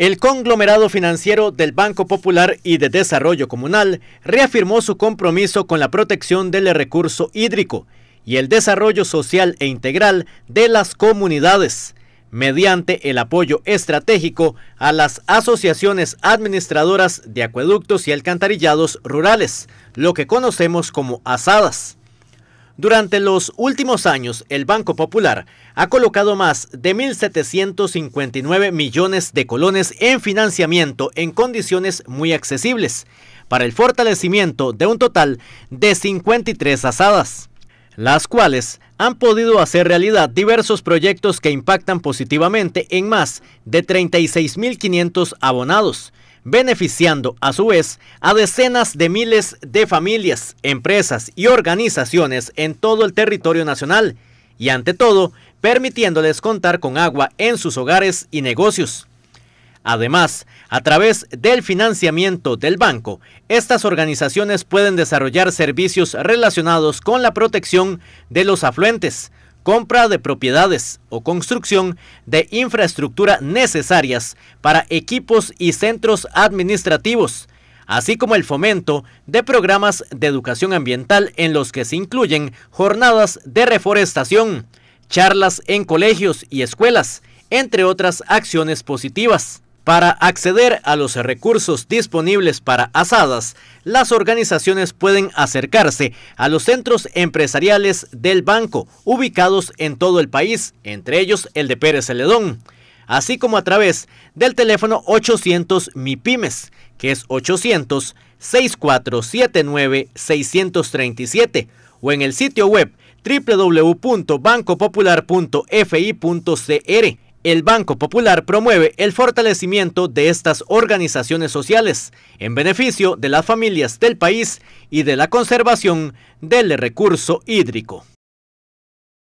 El conglomerado financiero del Banco Popular y de Desarrollo Comunal reafirmó su compromiso con la protección del recurso hídrico y el desarrollo social e integral de las comunidades mediante el apoyo estratégico a las asociaciones administradoras de acueductos y alcantarillados rurales, lo que conocemos como ASADAS. Durante los últimos años, el Banco Popular ha colocado más de 1.759 millones de colones en financiamiento en condiciones muy accesibles, para el fortalecimiento de un total de 53 asadas, las cuales han podido hacer realidad diversos proyectos que impactan positivamente en más de 36.500 abonados, beneficiando a su vez a decenas de miles de familias, empresas y organizaciones en todo el territorio nacional y ante todo permitiéndoles contar con agua en sus hogares y negocios. Además, a través del financiamiento del banco, estas organizaciones pueden desarrollar servicios relacionados con la protección de los afluentes, compra de propiedades o construcción de infraestructura necesarias para equipos y centros administrativos, así como el fomento de programas de educación ambiental en los que se incluyen jornadas de reforestación, charlas en colegios y escuelas, entre otras acciones positivas. Para acceder a los recursos disponibles para asadas, las organizaciones pueden acercarse a los centros empresariales del banco ubicados en todo el país, entre ellos el de Pérez Celedón, así como a través del teléfono 800 MIPIMES, que es 800 6479 637 o en el sitio web www.bancopopular.fi.cr el Banco Popular promueve el fortalecimiento de estas organizaciones sociales en beneficio de las familias del país y de la conservación del recurso hídrico.